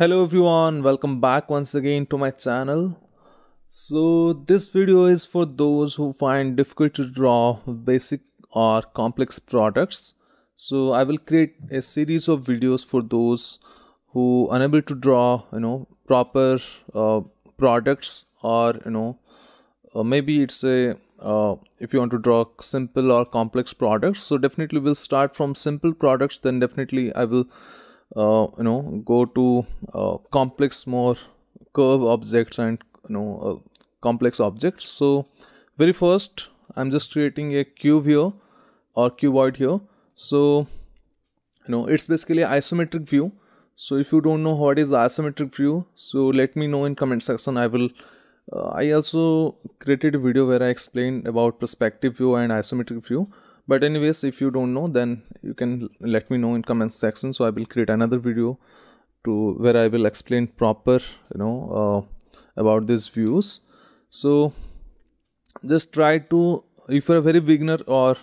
hello everyone welcome back once again to my channel so this video is for those who find difficult to draw basic or complex products so i will create a series of videos for those who unable to draw you know proper uh, products or you know uh, maybe it's a uh, if you want to draw simple or complex products so definitely we'll start from simple products then definitely i will uh, you know go to uh, complex more curve objects and you know uh, complex objects so very first i'm just creating a cube here or cuboid here so you know it's basically isometric view so if you don't know what is isometric view so let me know in comment section i will uh, i also created a video where i explained about perspective view and isometric view but anyways if you don't know then you can let me know in comment section so i will create another video to where i will explain proper you know uh, about these views so just try to if you're a very beginner or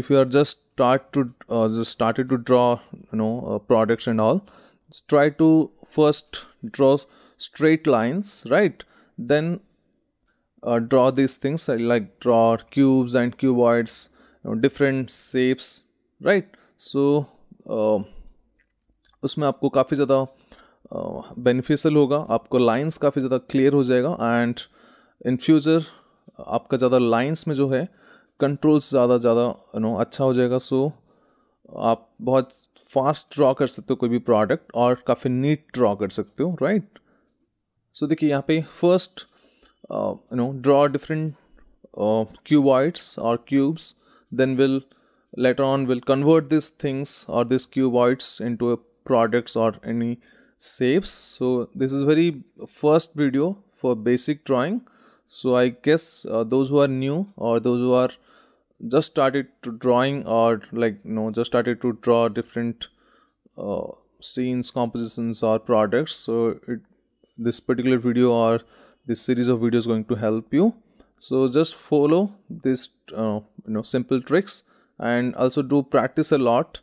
if you are just start to uh, just started to draw you know uh, products and all try to first draw straight lines right then uh, draw these things like draw cubes and cuboids different shapes right so उसमें आपको काफ़ी ज़्यादा beneficial uh, होगा आपको lines काफ़ी ज़्यादा clear हो जाएगा एंड इन फ्यूचर आपका ज़्यादा लाइंस में जो है कंट्रोल्स ज़्यादा ज़्यादा यू नो अच्छा हो जाएगा सो so, आप बहुत फास्ट ड्रॉ कर सकते हो कोई भी प्रोडक्ट और काफ़ी नीट ड्रॉ कर सकते हो राइट सो देखिए यहाँ पे first you know draw different cuboids और cubes then we'll later on we'll convert these things or these cuboids into products or any shapes so this is very first video for basic drawing so i guess uh, those who are new or those who are just started to drawing or like you know just started to draw different uh, scenes compositions or products so it, this particular video or this series of videos going to help you so just follow this uh, you know simple tricks and also do practice a lot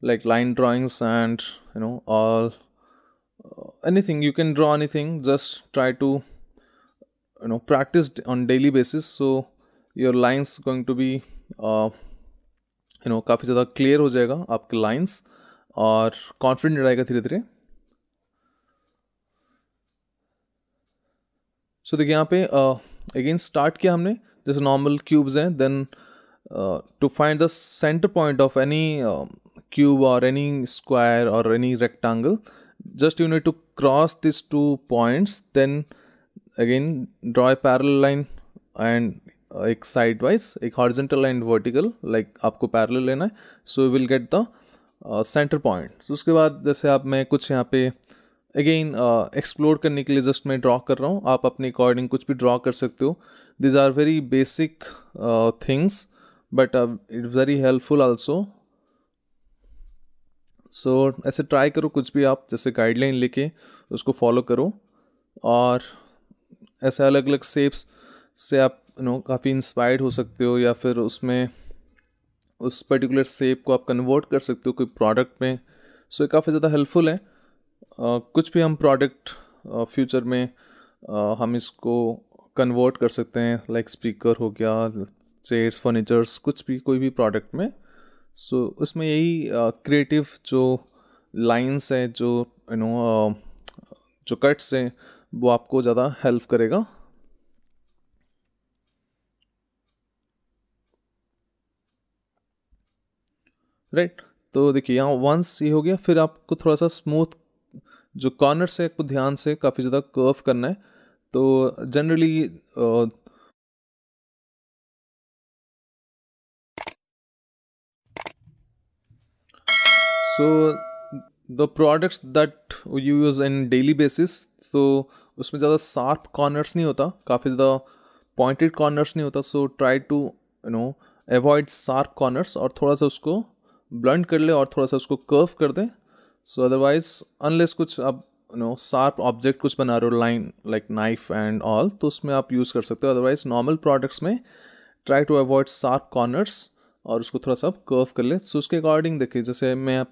like line drawings and you know all uh, anything you can draw anything just try to you know practice on daily basis so your lines going to be uh, you know काफ़ी ज़्यादा clear हो जाएगा आपके lines और confident रहेगा धीरे धीरे सो देखिए यहाँ पे uh, अगेन स्टार्ट किया हमने जैसे नॉर्मल क्यूब्स हैं then to find the centre point of any cube और एनी स्क्वायर और any rectangle just you need to cross this two points then again draw a parallel line and एक side wise एक horizontal and vertical like आपको parallel लेना है so you will get the centre point उसके बाद जैसे आप मैं कुछ यहाँ पे अगेन एक्सप्लोर uh, करने के लिए जस्ट मैं ड्रॉ कर रहा हूँ आप अपने अकॉर्डिंग कुछ भी ड्रॉ कर सकते हो these are very basic things but it very helpful also so ऐसे ट्राई करो कुछ भी आप जैसे गाइडलाइन लेके उसको फॉलो करो और ऐसे अलग अलग सेप्स से आप यू नो काफ़ी इंस्पायर्ड हो सकते हो या फिर उसमें उस पर्टिकुलर सेप को आप कन्वर्ट कर सकते हो कोई प्रोडक्ट में सो so, ये काफ़ी ज़्यादा हेल्पफुल है कुछ भी हम प्रोडक्ट फ्यूचर में हम इसको कन्वर्ट कर सकते हैं लाइक स्पीकर हो गया चेयर्स फर्नीचर्स कुछ भी कोई भी प्रोडक्ट में सो so, उसमें यही क्रिएटिव जो लाइंस हैं जो यू नो जो कट्स हैं वो आपको ज़्यादा हेल्प करेगा राइट right. तो देखिए यहाँ वंस ये हो गया फिर आपको थोड़ा सा स्मूथ जो कॉर्नर्स है आपको ध्यान से काफ़ी ज़्यादा कर्व करना है तो generally so the products that you use in daily basis तो उसमें ज़्यादा शार्प कॉर्नर्स नहीं होता काफ़ी ज़्यादा पॉइंटेड कॉर्नर्स नहीं होता so try to you know avoid sharp corners और थोड़ा सा उसको ब्लंट कर ले और थोड़ा सा उसको कर्व कर दें सो अदरवाइज अनलेस कुछ आप यू नो शार्प ऑब्जेक्ट कुछ बना रहे हो line like knife and all तो उसमें आप यूज़ कर सकते हो अदरवाइज नॉर्मल प्रोडक्ट्स में try to avoid sharp corners और उसको थोड़ा सा कर्व कर ले सो उसके अकॉर्डिंग देखिए जैसे मैं आप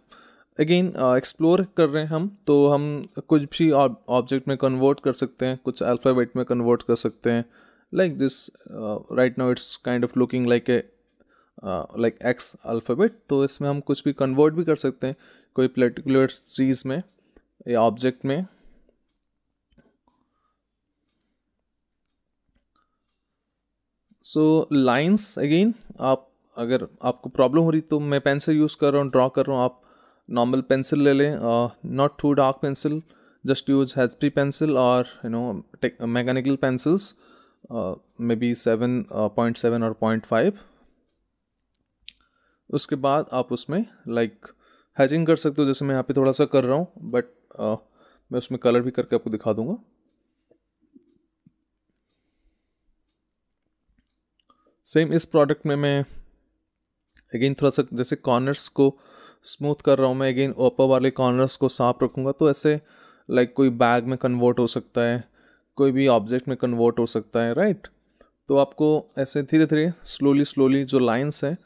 अगेन एक्सप्लोर uh, कर रहे हैं हम तो हम कुछ भी ऑब्जेक्ट में कन्वर्ट कर सकते हैं कुछ अल्फ़ाबेट में कन्वर्ट कर सकते हैं like this right now it's kind of looking like a like X alphabet तो इसमें हम कुछ भी कन्वर्ट भी कर सकते हैं कोई पर्टिकुलर चीज़ में या ऑब्जेक्ट में सो लाइंस अगेन आप अगर आपको प्रॉब्लम हो रही तो मैं पेंसिल यूज़ कर रहा हूँ ड्रॉ कर रहा हूँ आप नॉर्मल पेंसिल ले लें not too dark pencil just use H pencil और you know mechanical pencils maybe seven point seven और पॉइंट फाइव उसके बाद आप उसमें लाइक like, हैचिंग कर सकते हो जैसे मैं यहाँ पे थोड़ा सा कर रहा हूँ बट uh, मैं उसमें कलर भी करके आपको दिखा दूंगा सेम इस प्रोडक्ट में मैं अगेन थोड़ा सा जैसे कॉर्नर्स को स्मूथ कर रहा हूँ मैं अगेन ओपर वाले कॉर्नर्स को साफ रखूँगा तो ऐसे लाइक like, कोई बैग में कन्वर्ट हो सकता है कोई भी ऑब्जेक्ट में कन्वर्ट हो सकता है राइट right? तो आपको ऐसे धीरे धीरे स्लोली स्लोली जो लाइन्स हैं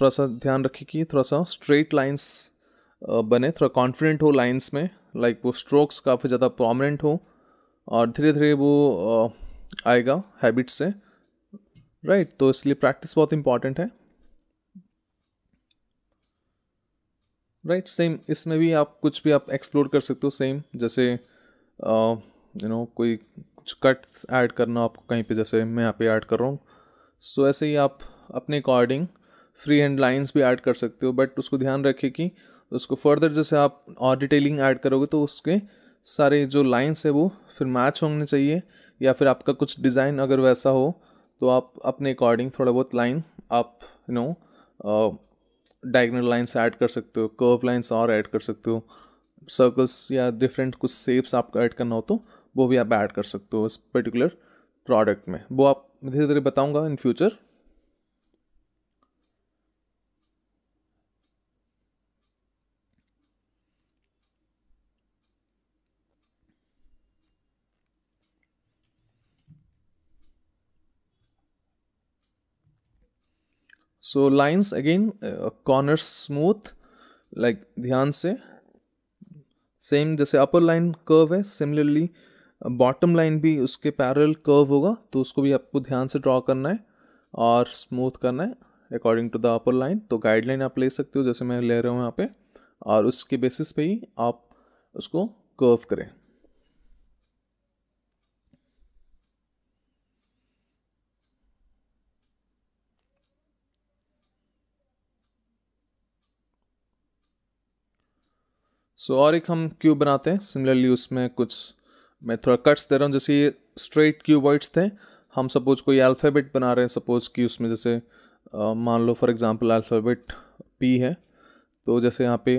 थोड़ा सा ध्यान रखें कि थोड़ा सा स्ट्रेट लाइंस बने थोड़ा कॉन्फिडेंट हो लाइंस में लाइक वो स्ट्रोक्स काफ़ी ज़्यादा प्रोमिनेंट हो और धीरे धीरे वो आएगा हैबिट से राइट तो इसलिए प्रैक्टिस बहुत इम्पॉर्टेंट है राइट right, सेम इसमें भी आप कुछ भी आप एक्सप्लोर कर सकते हो सेम जैसे यू नो you know, कोई कुछ कट ऐड करना आपको कहीं पे जैसे मैं यहाँ पे ऐड कर रहा हूँ सो so, ऐसे ही आप अपने अकॉर्डिंग फ्री एंड लाइंस भी ऐड कर सकते हो बट उसको ध्यान रखें कि उसको फर्दर जैसे आप और डिटेलिंग ऐड करोगे तो उसके सारे जो लाइंस है वो फिर मैच होने चाहिए या फिर आपका कुछ डिज़ाइन अगर वैसा हो तो आप अपने अकॉर्डिंग थोड़ा बहुत लाइन आप you know diagonal lines add कर सकते हो कर्व लाइन्स और ऐड कर सकते हो सर्कल्स या डिफरेंट कुछ सेप्स आपको ऐड करना हो तो वो भी आप ऐड कर सकते हो इस पर्टिकुलर प्रोडक्ट में वो आप धीरे धीरे बताऊंगा in future so lines again corner smooth like ध्यान से सेम जैसे अपर लाइन कर्व है सिमिलरली बॉटम लाइन भी उसके पैरल कर्व होगा तो उसको भी आपको ध्यान से ड्रॉ करना है और स्मूथ करना है according to the upper line तो गाइडलाइन आप ले सकते हो जैसे मैं ले रहा हूँ यहाँ पे और उसके बेसिस पे ही आप उसको कर्व करें सो so, और एक हम क्यूब बनाते हैं सिमिलरली उसमें कुछ मैं थोड़ा कट्स दे रहा हूँ जैसे ये स्ट्रेट क्यूबॉइड्स थे हम सपोज कोई अल्फ़ाबेट बना रहे हैं सपोज कि उसमें जैसे मान लो फॉर एग्जांपल अल्फ़ाबेट पी है तो जैसे यहाँ पे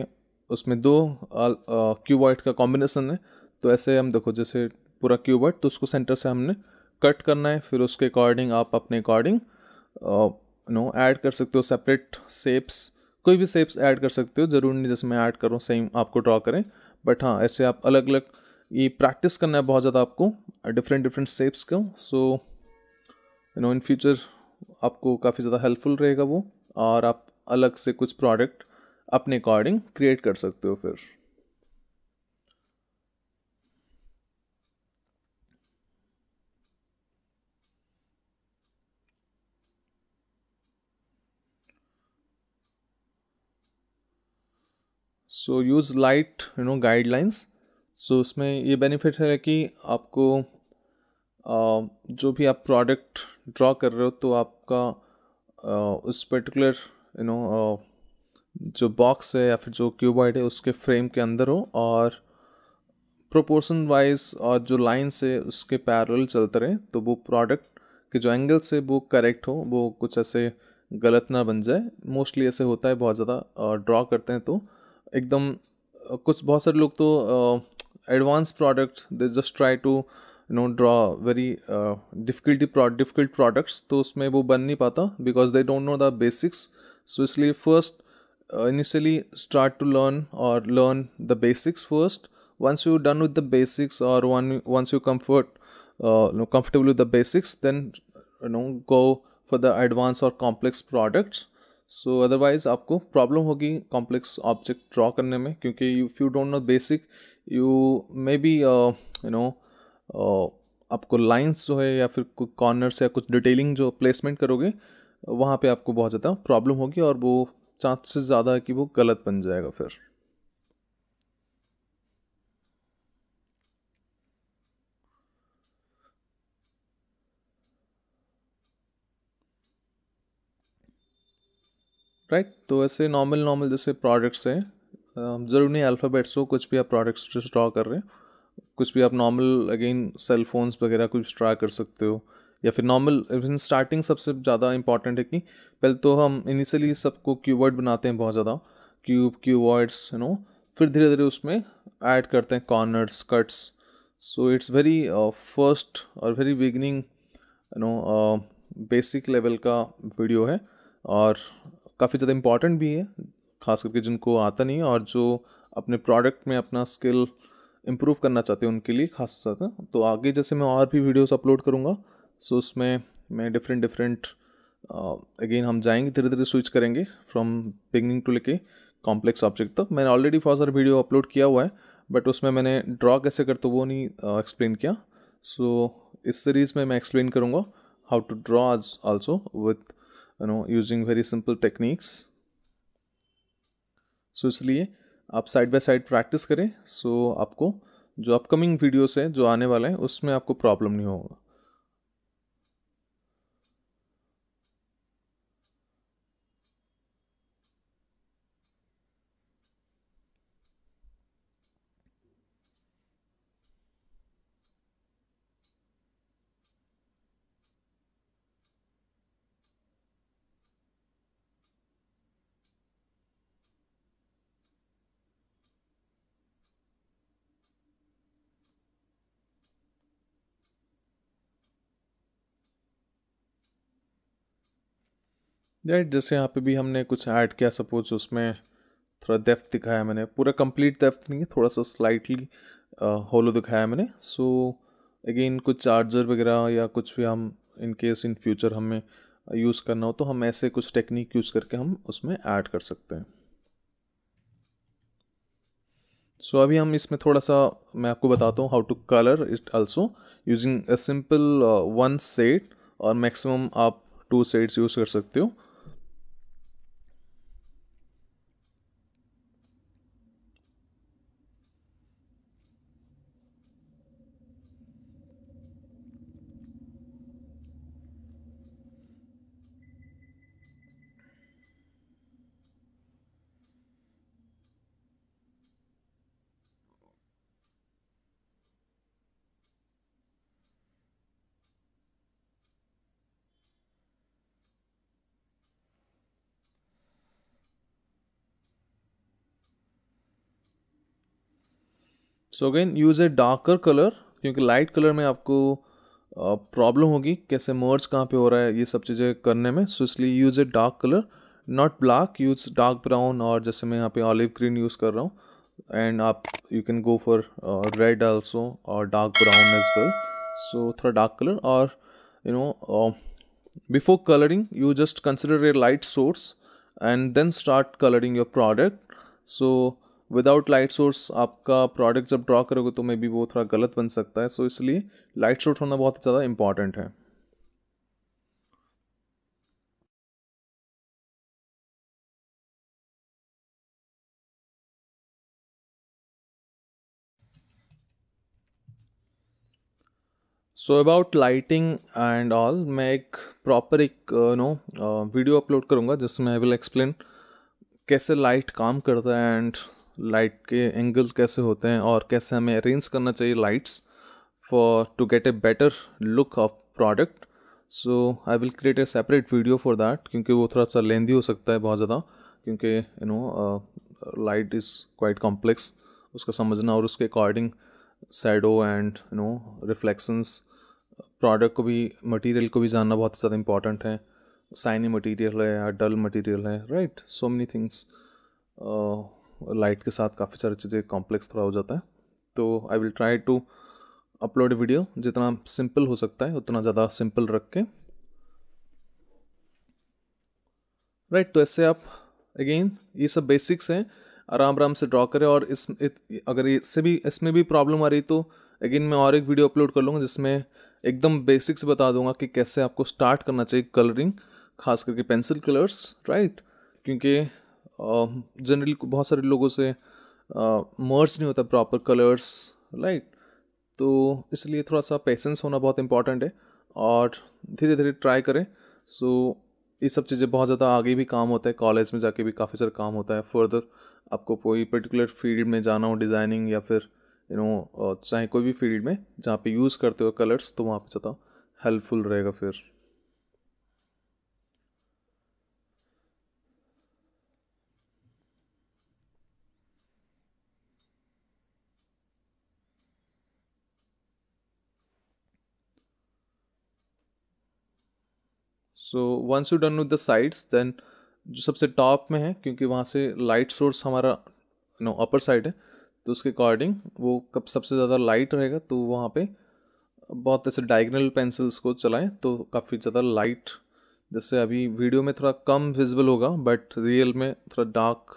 उसमें दो क्यूबॉइड का कॉम्बिनेसन है तो ऐसे हम देखो जैसे पूरा क्यूबॉइड तो उसको सेंटर से हमने कट करना है फिर उसके अकॉर्डिंग आप अपने अकॉर्डिंग नो ऐड कर सकते हो सेपरेट सेप्स कोई भी सेप्स ऐड कर सकते हो ज़रूरी नहीं जैसे मैं ऐड करूँ सेम आपको ड्रॉ करें बट हाँ ऐसे आप अलग अलग ये प्रैक्टिस करना है बहुत ज़्यादा आपको डिफरेंट डिफरेंट सेप्स को so you know in future आपको काफ़ी ज़्यादा हेल्पफुल रहेगा वो और आप अलग से कुछ प्रोडक्ट अपने अकॉर्डिंग क्रिएट कर सकते हो फिर so use light you know guidelines so उसमें ये बेनिफिट है कि आपको जो भी आप प्रोडक्ट ड्रॉ कर रहे हो तो आपका उस पर्टिकुलर यू नो जो बॉक्स है या फिर जो क्यूबॉइड है उसके फ्रेम के अंदर हो और प्रोपोर्शन वाइज और जो लाइन्स है उसके पैरल चलते रहे तो वो प्रोडक्ट के जो एंगल्स है वो करेक्ट हो वो कुछ ऐसे गलत ना बन जाए मोस्टली ऐसे होता है बहुत ज़्यादा ड्रॉ करते हैं तो एकदम कुछ बहुत सारे लोग तो advance product they just try to you know draw very difficulty difficult products तो उसमें वो बन नहीं पाता because they don't know the basics so इसलिए first initially start to learn और learn the basics first once you done with the basics और once you comfort comfortable with the basics then no go for the advance और complex products so otherwise आपको problem होगी complex object draw करने में क्योंकि if you don't know basic you may be you know आपको lines जो है या फिर कुछ कॉर्नर्स या कुछ डिटेलिंग जो प्लेसमेंट करोगे वहाँ पे आपको बहुत ज़्यादा प्रॉब्लम होगी और वो चांसेस ज़्यादा है कि वो गलत बन जाएगा फिर राइट right? तो ऐसे नॉर्मल नॉर्मल जैसे प्रोडक्ट्स हैं जरूर नहीं अल्फ़ाबेट्स हो कुछ भी आप प्रोडक्ट्स ड्रा कर रहे हैं कुछ भी आप नॉर्मल अगेन सेल फोन्स वगैरह कुछ ट्राई कर सकते हो या फिर नॉर्मल इवन स्टार्टिंग सबसे ज़्यादा इंपॉर्टेंट है कि पहले तो हम इनिशियली सबको क्यूवर्ड बनाते हैं बहुत ज़्यादा क्यूब क्यूवर्ड्स यू नो फिर धीरे धीरे उसमें ऐड करते हैं corners cuts so it's very first और very beginning no basic level का वीडियो है और काफ़ी ज़्यादा इम्पॉर्टेंट भी है खास करके जिनको आता नहीं है और जो अपने प्रोडक्ट में अपना स्किल इम्प्रूव करना चाहते हैं उनके लिए खास ज़्यादा तो आगे जैसे मैं और भी वीडियोस अपलोड करूँगा सो उसमें मैं डिफरेंट डिफरेंट अगेन हम जाएंगे धीरे धीरे स्विच करेंगे फ्रॉम बिगनिंग टू लेके कॉम्प्लेक्स ऑब्जेक्ट तक मैंने ऑलरेडी बहुत सारा वीडियो अपलोड किया हुआ है बट उसमें मैंने ड्रॉ कैसे करते तो वो नहीं एक्सप्लेन किया सो so, इस सीरीज़ में मैं एक्सप्लेन करूँगा how to draw also with you know using very simple techniques so इसलिए आप साइड बाय साइड प्रैक्टिस करें सो so आपको जो अपकमिंग वीडियोस है जो आने वाला है उसमें आपको प्रॉब्लम नहीं होगा राइट जैसे यहाँ पे भी हमने कुछ ऐड किया सपोज उसमें थोड़ा डेफ्थ दिखाया मैंने पूरा कंप्लीट डेफ्थ नहीं है थोड़ा सा स्लाइटली होलो दिखाया मैंने सो अगेन कुछ चार्जर वगैरह या कुछ भी हम इन केस इन फ्यूचर हमें यूज़ करना हो तो हम ऐसे कुछ टेक्निक यूज़ करके हम उसमें ऐड कर सकते हैं सो so, अभी हम इसमें थोड़ा सा मैं आपको बताता हूँ how to colour it also using a simple one set और मैक्सिमम आप टू सेट्स यूज़ कर सकते हो so again use a darker colour क्योंकि लाइट कलर में आपको प्रॉब्लम होगी कैसे मर्ज कहाँ पे हो रहा है ये सब चीज़ें करने में सो इसलिए use a dark colour not black use dark brown और जैसे मैं यहाँ पे ऑलिव ग्रीन यूज़ कर रहा हूँ एंड आप you can go for red also और dark brown as well so थोड़ा डार्क कलर और you know before colouring you just consider a light source and then start colouring your product so without light source आपका product जब draw करोगे तो may be वो थोड़ा गलत बन सकता है सो so, इसलिए लाइट सोर्स होना बहुत ज़्यादा इंपॉर्टेंट है so about lighting and all मैं एक प्रॉपर एक नो वीडियो अपलोड करूँगा जिसमें आई विल एक्सप्लेन कैसे लाइट काम करता है एंड लाइट के एंगल कैसे होते हैं और कैसे हमें अरेंज करना चाहिए lights for to get a better look of product so I will create a separate video for that क्योंकि वो थोड़ा सा लेंदी हो सकता है बहुत ज़्यादा क्योंकि you know light is quite complex उसका समझना और उसके according shadow and you know reflections product को भी मटेरियल को भी जानना बहुत ज़्यादा इंपॉर्टेंट है साइनी मटेरियल है या डल मटेरियल है right so many things light के साथ काफ़ी सारी चीज़ें कॉम्प्लेक्स थोड़ा हो जाता है तो I will try to upload video जितना सिंपल हो सकता है उतना ज़्यादा सिंपल रख के राइट तो ऐसे आप अगेन ये सब बेसिक्स हैं आराम आराम से ड्रॉ करें और इस इत, अगर इससे भी इसमें भी प्रॉब्लम आ रही तो अगेन मैं और एक वीडियो अपलोड कर लूँगा जिसमें एकदम बेसिक्स बता दूंगा कि कैसे आपको स्टार्ट करना चाहिए कलरिंग खास करके पेंसिल कलर्स राइट क्योंकि जनरली बहुत सारे लोगों से मर्ज नहीं होता प्रॉपर कलर्स राइट तो इसलिए थोड़ा सा पेशेंस होना बहुत इम्पॉर्टेंट है और धीरे धीरे ट्राई करें सो ये सब चीज़ें बहुत ज़्यादा आगे भी काम होता है कॉलेज में जाके भी काफ़ी सारा काम होता है फर्दर आपको कोई पर्टिकुलर फील्ड में जाना हो डिज़ाइनिंग या फिर यू नो चाहे कोई भी फील्ड में जहाँ पे यूज़ करते हो कलर्स तो वहाँ पे ज़्यादा हेल्पफुल रहेगा फिर so once you done with the sides then जो सबसे टॉप में है क्योंकि वहाँ से लाइट सोर्स हमारा नो अपर साइड है तो उसके अकॉर्डिंग वो कब सबसे ज़्यादा लाइट रहेगा तो वहाँ पे बहुत ऐसे डायगनल पेंसिल्स को चलाएं तो काफ़ी ज़्यादा लाइट जैसे अभी वीडियो में थोड़ा कम विजिबल होगा बट रियल में थोड़ा डार्क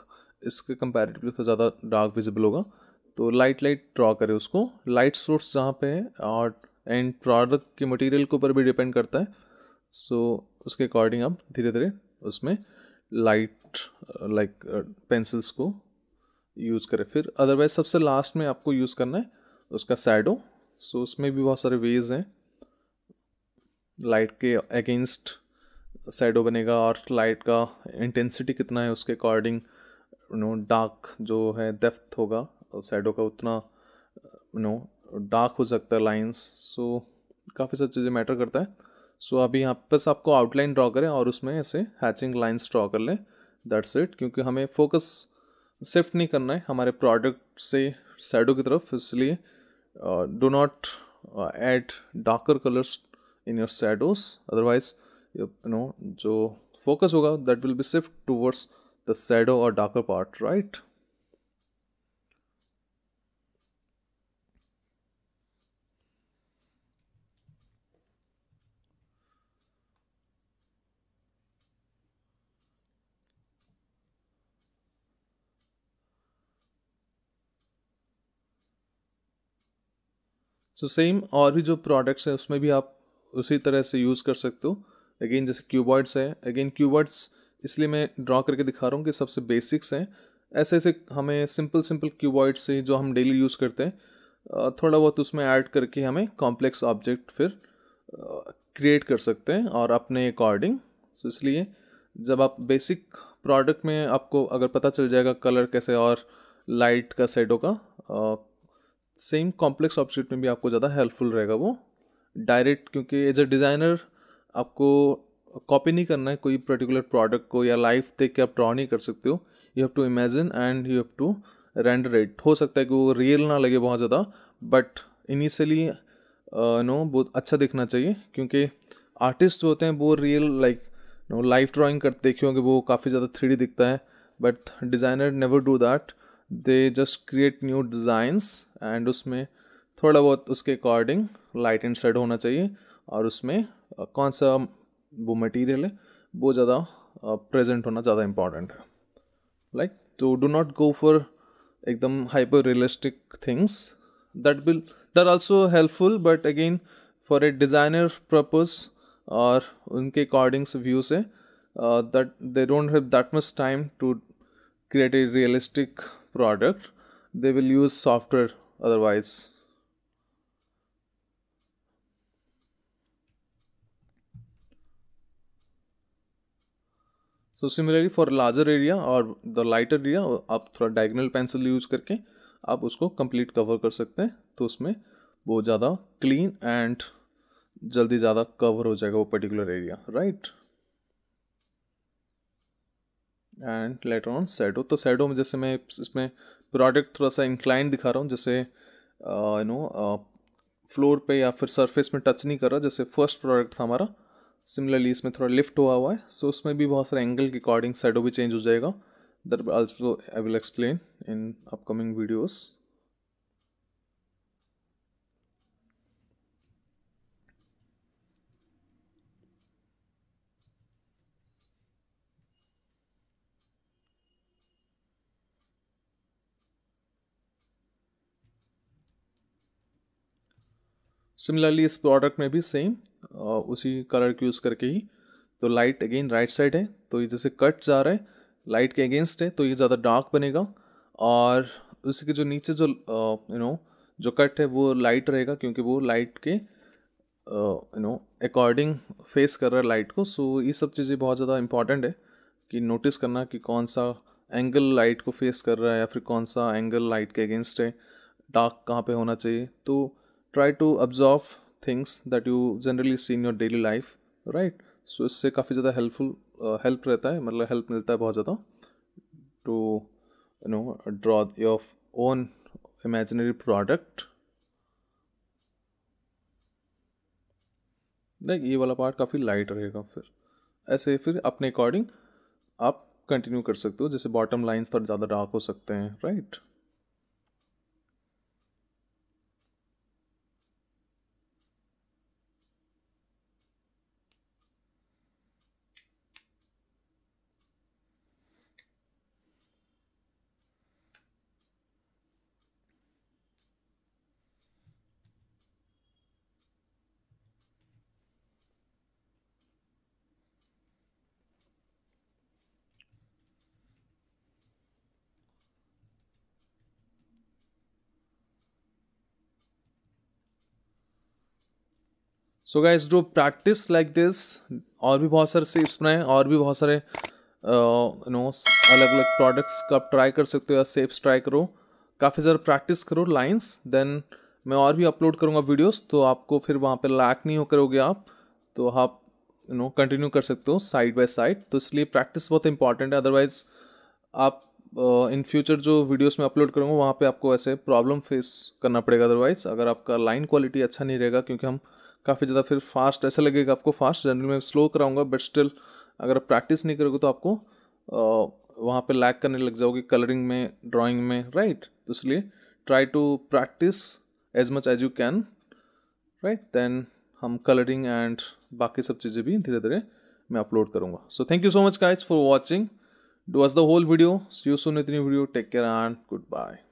इसके कंपैरेटिवली थोड़ा ज़्यादा डार्क विजिबल होगा तो लाइट लाइट ड्रॉ करें उसको लाइट सोर्स जहाँ पे है और एंड प्रोडक्ट के मटेरियल के ऊपर भी डिपेंड करता है सो so, उसके अकॉर्डिंग आप धीरे धीरे उसमें लाइट लाइक पेंसिल्स को यूज़ करें फिर अदरवाइज सबसे लास्ट में आपको यूज़ करना है उसका सैडो सो so, उसमें भी बहुत सारे वेज हैं लाइट के अगेंस्ट सैडो बनेगा और लाइट का इंटेंसिटी कितना है उसके अकॉर्डिंग नो डार्क जो है डेफ्थ होगा और सैडो का उतना नो डार्क हो सकता है लाइंस सो so, काफ़ी सारी चीज़ें मैटर करता है सो so, अभी यहाँ बस आपको आउटलाइन ड्रॉ करें और उसमें ऐसे हैचिंग लाइन्स ड्रॉ कर लें दैट्स इट क्योंकि हमें फोकस शिफ्ट नहीं करना है हमारे प्रोडक्ट से साइडों की तरफ इसलिए do not add darker colours in your shadows otherwise you know जो फोकस होगा that will be shift towards the shadow और darker part right so so, same और भी जो प्रोडक्ट्स हैं उसमें भी आप उसी तरह से यूज़ कर सकते हो अगेन जैसे क्यूबॉइड्स हैं अगेन क्यूबॉइड्स इसलिए मैं ड्रॉ करके दिखा रहा हूँ कि सबसे बेसिक्स हैं ऐसे ऐसे हमें सिंपल सिंपल क्यूबॉइड्स से जो हम डेली यूज़ करते हैं थोड़ा बहुत उसमें ऐड करके हमें कॉम्प्लेक्स ऑब्जेक्ट फिर क्रिएट कर सकते हैं और अपने अकॉर्डिंग सो इसलिए जब आप बेसिक प्रोडक्ट में आपको अगर पता चल जाएगा कलर कैसे और लाइट का सेडो का सेम कॉम्प्लेक्स ऑब्जेक्ट में भी आपको ज़्यादा हेल्पफुल रहेगा वो डायरेक्ट क्योंकि एज अ डिज़ाइनर आपको कॉपी नहीं करना है कोई पर्टिकुलर प्रोडक्ट को या लाइफ देख के आप ड्रॉ नहीं कर सकते हो you have to imagine and you have to render it हो सकता है कि वो रियल ना लगे बहुत ज़्यादा बट इनिशियली नो बहुत अच्छा दिखना चाहिए क्योंकि आर्टिस्ट जो होते हैं वो real like no life drawing करते देखे होंगे वो काफ़ी ज़्यादा थ्री दिखता है but designer never do that they just create new designs and उसमें थोड़ा बहुत उसके अकॉर्डिंग लाइट एंड शेड होना चाहिए और उसमें कौन सा वो मटेरियल है वो ज़्यादा प्रेजेंट होना ज़्यादा इम्पॉर्टेंट है लाइक तो डू नॉट गो फॉर एकदम hyper realistic things that will there also helpful but again for a designer purpose और उनके अकॉर्डिंग्स व्यू से that they don't have that much time to create a realistic product they will use software otherwise so similarly for larger area और the lighter area आप थोड़ा diagonal pencil use करके आप उसको complete cover कर सकते हैं तो उसमें बहुत ज़्यादा क्लीन एंड जल्दी ज़्यादा कवर हो जाएगा वो particular area right and later on shadow तो सैडो में जैसे मैं इसमें प्रोडक्ट थोड़ा सा इंक्लाइन दिखा रहा हूँ जैसे यू नो फ्लोर पे या फिर सरफेस में टच नहीं कर रहा जैसे फर्स्ट प्रोडक्ट था हमारा सिमिलरली इसमें थोड़ा लिफ्ट हुआ हुआ है सो so, उसमें भी बहुत सारे एंगल के अकॉर्डिंग सैडो भी चेंज हो जाएगा there also I will explain in upcoming videos similarly इस प्रोडक्ट में भी सेम उसी कलर को यूज़ करके ही तो लाइट अगेन राइट साइड है तो ये जैसे कट जा रहा है लाइट के अगेंस्ट है तो ये ज़्यादा डार्क बनेगा और उसके जो नीचे जो यू नो जो कट है वो लाइट रहेगा क्योंकि वो लाइट के यू नो अकॉर्डिंग फेस कर रहा है लाइट को सो ये सब चीज़ें बहुत ज़्यादा इंपॉर्टेंट है कि नोटिस करना कि कौन सा एंगल लाइट को फेस कर रहा है या फिर कौन सा एंगल लाइट के अगेंस्ट है डार्क कहाँ पे होना चाहिए तो try to observe things that you generally see in your daily life right so इससे काफ़ी ज़्यादा हेल्पफुल हेल्प uh, रहता है मतलब हेल्प मिलता है बहुत ज़्यादा to you know draw your own imaginary product नहीं ये वाला पार्ट काफ़ी लाइट रहेगा फिर ऐसे फिर अपने अकॉर्डिंग आप कंटिन्यू कर सकते हो जैसे बॉटम लाइंस थोड़ा ज़्यादा डार्क हो सकते हैं right right? So guys do practice like this और भी बहुत सारे सेप्स बनाए और भी बहुत सारे नो अलग अलग प्रोडक्ट्स का ट्राई कर सकते हो या सेप्स ट्राई करो काफ़ी ज़्यादा प्रैक्टिस करो लाइन्स देन मैं और भी अपलोड करूँगा वीडियोस तो आपको फिर वहाँ पे लैक नहीं हो करोगे आप तो आप यू नो कंटिन्यू कर सकते हो साइड बाय साइड तो इसलिए प्रैक्टिस बहुत इंपॉर्टेंट है अदरवाइज आप इन uh, फ्यूचर जो वीडियोस में अपलोड करूँगा वहाँ पे आपको ऐसे प्रॉब्लम फेस करना पड़ेगा अदरवाइज अगर आपका लाइन क्वालिटी अच्छा नहीं रहेगा क्योंकि हम काफ़ी ज़्यादा फिर फास्ट ऐसा लगेगा आपको फास्ट जनरली मैं स्लो कराऊंगा बट स्टिल अगर आप प्रैक्टिस नहीं करोगे तो आपको वहाँ पे लैक करने लग जाओगे कलरिंग में ड्राइंग में राइट तो इसलिए try to practice as much as you can right then हम कलरिंग एंड बाकी सब चीज़ें भी धीरे धीरे मैं अपलोड करूँगा so thank you so much guys for watching do was the whole video see you soon इतनी video take care and good bye